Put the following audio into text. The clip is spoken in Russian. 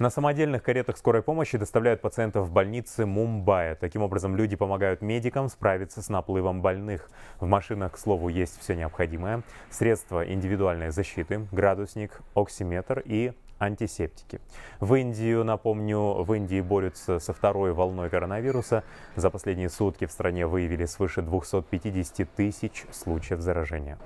На самодельных каретах скорой помощи доставляют пациентов в больницы Мумбаи. Таким образом, люди помогают медикам справиться с наплывом больных. В машинах, к слову, есть все необходимое. Средства индивидуальной защиты, градусник, оксиметр и антисептики. В Индию, напомню, в Индии борются со второй волной коронавируса. За последние сутки в стране выявили свыше 250 тысяч случаев заражения.